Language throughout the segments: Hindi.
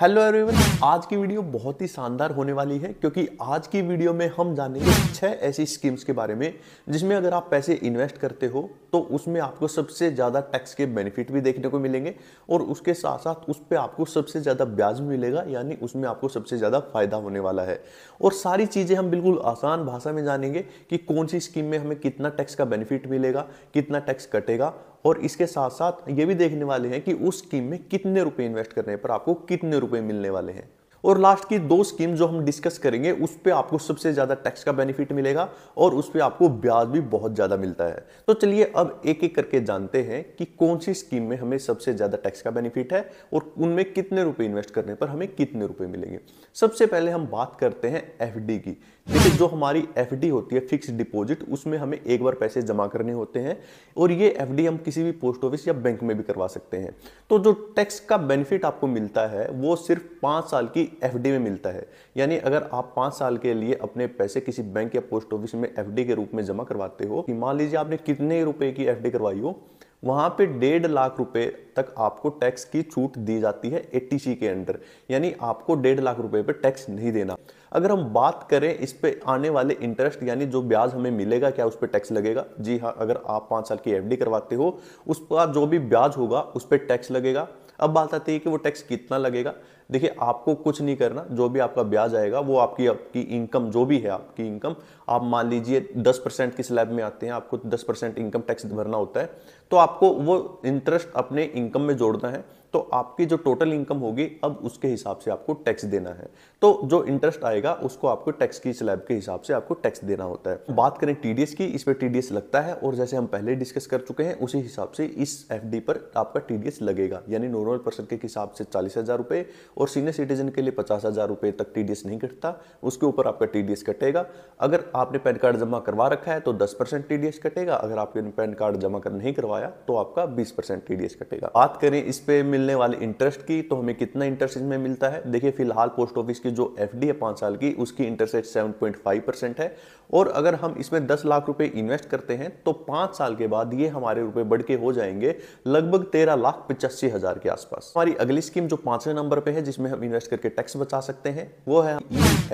हेलो एवरीवन आज की वीडियो बहुत ही शानदार होने वाली है क्योंकि आज की वीडियो में हम जानेंगे छह ऐसी स्कीम्स के बारे में जिसमें अगर आप पैसे इन्वेस्ट करते हो तो उसमें आपको सबसे ज़्यादा टैक्स के बेनिफिट भी देखने को मिलेंगे और उसके साथ साथ उस पर आपको सबसे ज़्यादा ब्याज भी मिलेगा यानी उसमें आपको सबसे ज़्यादा फायदा होने वाला है और सारी चीज़ें हम बिल्कुल आसान भाषा में जानेंगे कि कौन सी स्कीम में हमें कितना टैक्स का बेनिफिट मिलेगा कितना टैक्स कटेगा और इसके साथ साथ ये भी देखने वाले हैं कि उस स्कीम में कितने रुपए इन्वेस्ट करने पर आपको कितने रुपए मिलने वाले हैं और लास्ट की दो स्कीम जो हम डिस्कस करेंगे उस पर आपको सबसे ज़्यादा टैक्स का बेनिफिट मिलेगा और उस पर आपको ब्याज भी बहुत ज़्यादा मिलता है तो चलिए अब एक एक करके जानते हैं कि कौन सी स्कीम में हमें सबसे ज़्यादा टैक्स का बेनिफिट है और उनमें कितने रुपए इन्वेस्ट करने पर हमें कितने रुपए मिलेंगे सबसे पहले हम बात करते हैं एफ की देखिए जो हमारी एफ होती है फिक्स डिपोजिट उसमें हमें एक बार पैसे जमा करने होते हैं और ये एफ हम किसी भी पोस्ट ऑफिस या बैंक में भी करवा सकते हैं तो जो टैक्स का बेनिफिट आपको मिलता है वो सिर्फ पांच साल की एफ में मिलता है यानी अगर आप पाँच साल के लिए अपने पैसे किसी बैंक या पोस्ट ऑफिस में एफ के रूप में जमा करवाते हो मान लीजिए आपने कितने रुपये की एफ करवाई हो वहाँ पे डेढ़ लाख रुपए तक आपको टैक्स की छूट दी जाती है ए के अंडर यानी आपको डेढ़ लाख रुपए पे टैक्स नहीं देना अगर हम बात करें इस पे आने वाले इंटरेस्ट यानी जो ब्याज हमें मिलेगा क्या उस पर टैक्स लगेगा जी हाँ अगर आप पाँच साल की एफडी करवाते हो उस पर जो भी ब्याज होगा उस पर टैक्स लगेगा अब बात आती है कि वो टैक्स कितना लगेगा देखिए आपको कुछ नहीं करना जो भी आपका ब्याज आएगा वो आपकी आपकी इनकम जो भी है आपकी इनकम आप मान लीजिए दस परसेंट की स्लैब में आते हैं आपको दस परसेंट इनकम टैक्स भरना होता है तो आपको वो इंटरेस्ट अपने इनकम में जोड़ना है तो आपकी जो टोटल इनकम होगी अब उसके हिसाब से आपको टैक्स देना है तो जो इंटरेस्ट आएगा उसको आपको टैक्स की स्लैब के हिसाब से आपको टैक्स देना होता है बात करें टीडीएस की इस पर टीडीएस लगता है और जैसे हम पहले डिस्कस कर चुके हैं उसी हिसाब से इस एफडी पर आपका टीडीएस लगेगा यानी नॉर्मल पर्सन के हिसाब से चालीस हज़ार रुपए और सीनियर सिटीजन के लिए पचास हज़ार रुपए तक टीडीएस नहीं कटता उसके ऊपर आपका टीडीएस कटेगा अगर आपने पैन कार्ड जमा करवा रखा है तो दस परसेंट टीडीएस कटेगा अगर आपने पैन कार्ड जमा कर नहीं करवाया तो आपका बीस परसेंट टीडीएस कटेगा बात करें इस पर मिलने वाले इंटरेस्ट की तो हमें कितना इंटरेस्ट इसमें मिलता है देखिए फिलहाल पोस्ट ऑफिस इसकी जो एफ डी है पाँच साल की उसकी interest seven point five percent है और अगर हम इसमें दस लाख रुपए इन्वेस्ट करते हैं तो पाँच साल के बाद ये हमारे रुपए बढ़ के हो जाएंगे लगभग तेरह लाख पचासी हज़ार के आसपास हमारी अगली स्कीम जो पाँचवें नंबर पे है जिसमें हम इन्वेस्ट करके टैक्स बचा सकते हैं वो है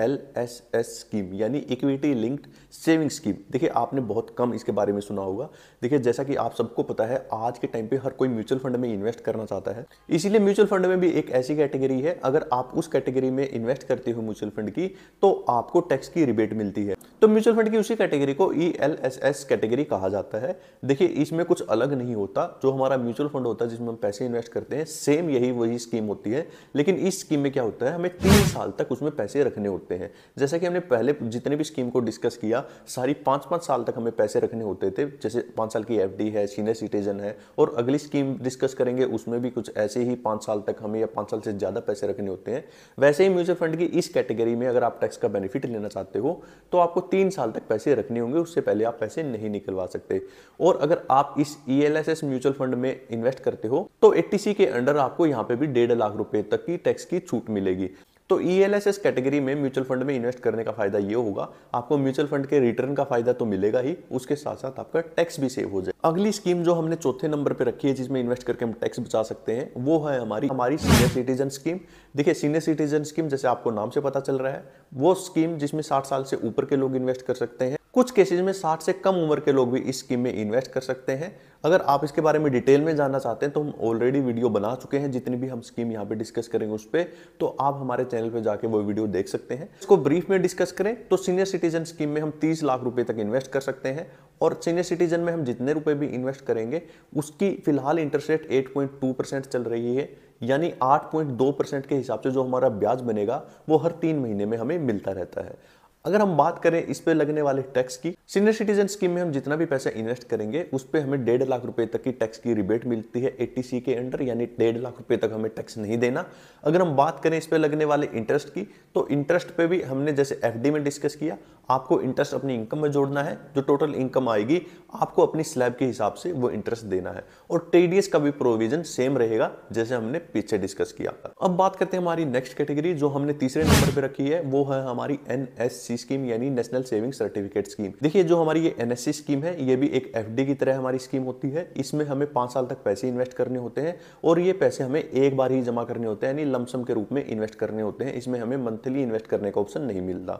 एल एस एस स्कीम यानी इक्विटी लिंक्ड सेविंग स्कीम देखिए आपने बहुत कम इसके बारे में सुना होगा देखिए जैसा कि आप सबको पता है आज के टाइम पे हर कोई म्यूचुअल फंड में इन्वेस्ट करना चाहता है इसीलिए म्यूचुअल फंड में भी एक ऐसी कैटेगरी है अगर आप उस कैटेगरी में इन्वेस्ट इन्वेस्ट करते हो म्यूचुअल फंड की तो आपको टैक्स की रिबेट मिलती है तो म्यूचुअल फंड की उसी कैटेगरी को E L S S category कहा जाता है देखिए इसमें कुछ अलग नहीं होता जो हमारा म्यूचुअल फंड होता है जिसमें हम पैसे इन्वेस्ट करते हैं सेम यही वही स्कीम होती है लेकिन इस स्कीम में क्या होता है हमें तीन साल तक उसमें पैसे रखने होते हैं जैसे कि हमने पहले जितने भी स्कीम को डिस्कस किया सारी पाँच पाँच साल तक हमें पैसे रखने होते थे जैसे पाँच साल की एफ है सीनियर सिटीजन है और अगली स्कीम डिस्कस करेंगे उसमें भी कुछ ऐसे ही पाँच साल तक हमें या पाँच साल से ज़्यादा पैसे रखने होते हैं वैसे ही म्यूचुअल फंड परसेंट की इस कैटेगरी में अगर आप टैक्स का बेनिफिट लेना चाहते हो तो आपको तीन साल तक पैसे रखने होंगे उससे पहले आप पैसे नहीं निकलवा सकते और अगर आप इस ई म्यूचुअल फंड में इन्वेस्ट करते हो तो एट्टी के अंडर आपको यहाँ पे भी डेढ़ लाख रुपए तक की टैक्स की छूट मिलेगी तो E L S S category में म्यूचुअल फंड में इन्वेस्ट करने का फायदा ये होगा आपको म्यूचुअल फंड के रिटर्न का फायदा तो मिलेगा ही उसके साथ साथ आपका टैक्स भी सेव हो जाए अगली स्कीम जो हमने चौथे नंबर पर रखी है जिसमें इन्वेस्ट करके हम टैक्स बचा सकते हैं वो है हमारी हमारी सीनियर सिटीजन स्कीम देखिए सीनियर सिटीजन स्कीम जैसे आपको नाम से पता चल रहा है वो स्कीम जिसमें साठ साल से ऊपर के लोग इन्वेस्ट कर सकते हैं कुछ केसेज में 60 से कम उम्र के लोग भी इस स्कीम में इन्वेस्ट कर सकते हैं अगर आप इसके बारे में डिटेल में जानना चाहते हैं तो हम ऑलरेडी वीडियो बना चुके हैं जितनी भी हम स्कीम यहाँ पे डिस्कस करेंगे उस पर तो आप हमारे चैनल पे जाके वो वीडियो देख सकते हैं इसको ब्रीफ में डिस्कस करें तो सीनियर सिटीजन स्कीम में हम तीस लाख रुपए तक इन्वेस्ट कर सकते हैं और सीनियर सिटीजन में हम जितने रुपए भी इन्वेस्ट करेंगे उसकी फिलहाल इंटरेस्ट रेट एट चल रही है यानी 8.2 परसेंट के हिसाब से जो हमारा ब्याज बनेगा वो हर तीन महीने में हमें मिलता रहता है अगर हम बात करें इस पे लगने वाले टैक्स की सीनियर सिटीजन स्कीम में हम जितना भी पैसा इन्वेस्ट करेंगे उस पर हमें डेढ़ लाख रुपए तक की टैक्स की रिबेट मिलती है एटीसी के अंडर यानी डेढ़ लाख रुपए तक हमें टैक्स नहीं देना अगर हम बात करें इस पे लगने वाले इंटरेस्ट की तो इंटरेस्ट पे भी हमने जैसे एफ में डिस्कस किया आपको इंटरेस्ट अपनी इनकम में जोड़ना है जो टोटल इनकम आएगी आपको अपनी स्लैब के हिसाब से वो इंटरेस्ट देना है और टीडीएस का भी प्रोविजन सेम रहेगा जैसे हमने पीछे डिस्कस किया था अब बात करते हैं हमारी नेक्स्ट कैटेगरी जो हमने तीसरे नंबर पर रखी है वो है हमारी एन स्कीम यानी नेशनल सेविंग सर्टिफिकेट स्कीम देखिए जो हमारी ये एन स्कीम है ये भी एक एफ की तरह हमारी स्कीम होती है इसमें हमें पांच साल तक पैसे इन्वेस्ट करने होते हैं और ये पैसे हमें एक बार ही जमा करने होते हैं यानी लमसम के रूप में इन्वेस्ट करने होते हैं इसमें हमें मंथली इन्वेस्ट करने का ऑप्शन नहीं मिलता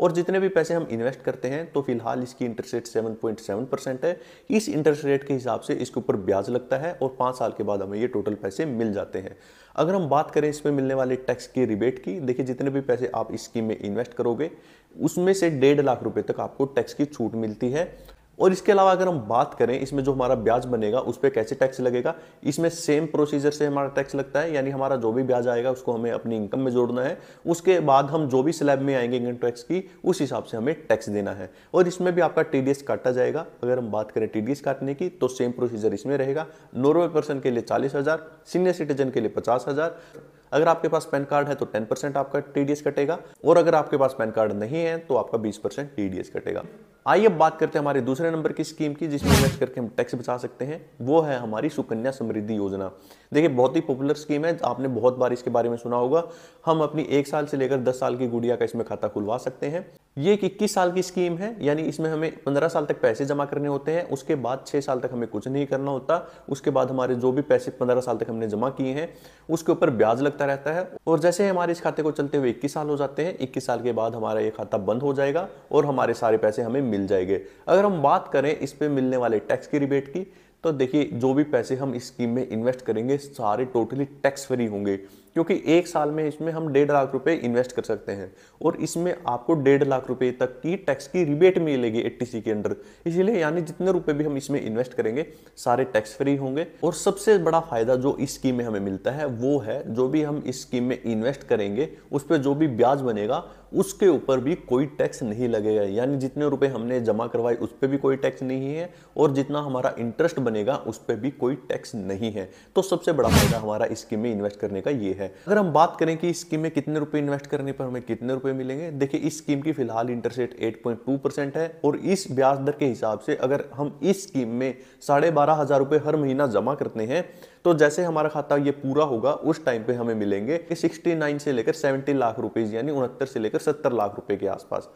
और जितने भी पैसे हम इन्वेस्ट करते हैं तो फिलहाल इसकी interest rate seven point seven percent है इस इंटरेस्ट रेट के हिसाब से इसके ऊपर ब्याज लगता है और पाँच साल के बाद हमें ये टोटल पैसे मिल जाते हैं अगर हम बात करें इसमें मिलने वाले टैक्स की रिबेट की देखिए जितने भी पैसे आप इस स्कीम में इन्वेस्ट करोगे उसमें से डेढ़ लाख रुपए तक आपको टैक्स की छूट मिलती है और इसके अलावा अगर हम बात करें इसमें जो हमारा ब्याज बनेगा उस पर कैसे टैक्स लगेगा इसमें सेम प्रोसीजर से हमारा टैक्स लगता है यानी हमारा जो भी ब्याज आएगा उसको हमें अपनी इनकम में जोड़ना है उसके बाद हम जो भी स्लैब में आएंगे इनकम टैक्स की उस हिसाब से हमें टैक्स देना है और इसमें भी आपका टी काटा जाएगा अगर हम बात करें टी काटने की तो सेम प्रोसीजर इसमें रहेगा नॉर्मल पर्सन के लिए चालीस सीनियर सिटीजन के लिए पचास अगर आपके पास पैन कार्ड है तो टेन परसेंट आपका टीडीएस कटेगा और अगर आपके पास पैन कार्ड नहीं है तो आपका बीस परसेंट टीडीएस कटेगा आइए अब बात करते हैं हमारे दूसरे नंबर की स्कीम की जिसमें इन्वेस्ट करके हम टैक्स बचा सकते हैं वो है हमारी सुकन्या समृद्धि योजना देखिए बहुत ही पॉपुलर स्कीम है आपने बहुत बार इसके बारे में सुना होगा हम अपनी एक साल से लेकर दस साल की गुड़िया का इसमें खाता खुलवा सकते हैं ये एक इक्कीस साल की स्कीम है यानी इसमें हमें पंद्रह साल तक पैसे जमा करने होते हैं उसके बाद छः साल तक हमें कुछ नहीं करना होता उसके बाद हमारे जो भी पैसे पंद्रह साल तक हमने जमा किए हैं उसके ऊपर ब्याज लगता रहता है और जैसे हमारे इस खाते को चलते हुए इक्कीस साल हो जाते हैं इक्कीस साल के बाद हमारा ये खाता बंद हो जाएगा और हमारे सारे पैसे हमें मिल जाएंगे अगर हम बात करें इस पर मिलने वाले टैक्स की रिबेट की तो देखिए जो भी पैसे हम इस स्कीम में इन्वेस्ट करेंगे सारे टोटली टैक्स फ्री होंगे क्योंकि एक साल में इसमें हम डेढ़ लाख रुपए इन्वेस्ट कर सकते हैं और इसमें आपको डेढ़ लाख रुपए तक की टैक्स की रिबेट मिलेगी सी के अंडर इसीलिए यानी जितने रुपए भी हम इसमें इन्वेस्ट करेंगे सारे टैक्स फ्री होंगे और सबसे बड़ा फायदा जो इस स्कीम में हमें मिलता है वो है जो भी हम इस स्कीम में इन्वेस्ट करेंगे उस पर जो भी ब्याज बनेगा उसके ऊपर भी कोई टैक्स नहीं लगेगा यानी जितने रुपए हमने जमा करवाए उस पर भी कोई टैक्स नहीं है और जितना हमारा इंटरेस्ट बनेगा उस पर भी कोई टैक्स नहीं है तो सबसे बड़ा फायदा हमारा स्कीम में इन्वेस्ट करने का ये है है अगर हम बात करें कि इस स्कीम में कितने रुपए इन्वेस्ट करने पर हमें कितने रुपए मिलेंगे देखिए इस स्कीम की फिलहाल इंटरेस्ट रेट एट है और इस ब्याज दर के हिसाब से अगर हम इस स्कीम में साढ़े बारह हजार रुपये हर महीना जमा करते हैं तो जैसे हमारा खाता ये पूरा होगा उस टाइम पे हमें मिलेंगे 69 से लेकर 70 लाख रुपए यानी उनहत्तर से लेकर 70 लाख रुपए के आसपास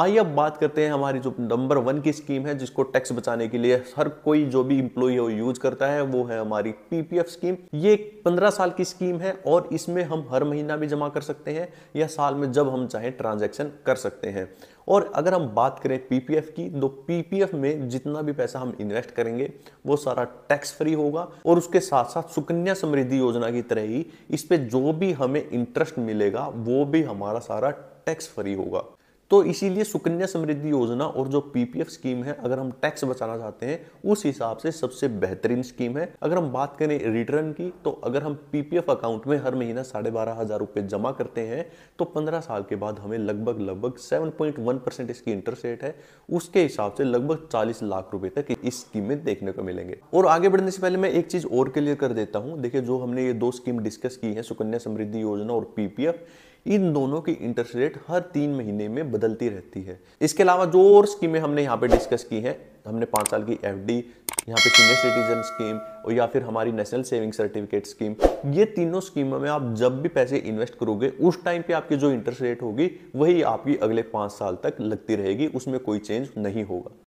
आइए अब बात करते हैं हमारी जो नंबर वन की स्कीम है जिसको टैक्स बचाने के लिए हर कोई जो भी इम्प्लॉई है वो यूज करता है वो है हमारी पीपीएफ स्कीम ये पंद्रह साल की स्कीम है और इसमें हम हर महीना भी जमा कर सकते हैं या साल में जब हम चाहें ट्रांजेक्शन कर सकते हैं और अगर हम बात करें पीपीएफ की तो पीपीएफ में जितना भी पैसा हम इन्वेस्ट करेंगे वो सारा टैक्स फ्री होगा और उसके साथ साथ सुकन्या समृद्धि योजना की तरह ही इस पर जो भी हमें इंटरेस्ट मिलेगा वो भी हमारा सारा टैक्स फ्री होगा तो इसीलिए सुकन्या समृद्धि योजना और जो पीपीएफ स्कीम है अगर हम टैक्स बचाना चाहते हैं उस हिसाब से सबसे बेहतरीन स्कीम है अगर हम बात करें रिटर्न की तो अगर हम पीपीएफ अकाउंट में हर महीना साढ़े बारह हजार रुपये जमा करते हैं तो पंद्रह साल के बाद हमें लगभग लगभग सेवन पॉइंट वन परसेंट इसकी इंटरेस्ट रेट है उसके हिसाब से लगभग चालीस लाख रुपए तक इस स्कीम में देखने को मिलेंगे और आगे बढ़ने से पहले मैं एक चीज और क्लियर कर देता हूँ देखिये जो हमने ये दो स्कीम डिस्कस की है सुकन्या समृद्धि योजना और पीपीएफ इन दोनों की इंटरेस्ट रेट हर तीन महीने में बदलती रहती है इसके अलावा जो और स्कीमें हमने यहाँ पे डिस्कस की हैं हमने पाँच साल की एफ डी यहाँ पे सीनियर सिटीजन स्कीम और या फिर हमारी नेशनल सेविंग सर्टिफिकेट स्कीम ये तीनों स्कीमों में आप जब भी पैसे इन्वेस्ट करोगे उस टाइम पे आपकी जो इंटरेस्ट रेट होगी वही आपकी अगले पाँच साल तक लगती रहेगी उसमें कोई चेंज नहीं होगा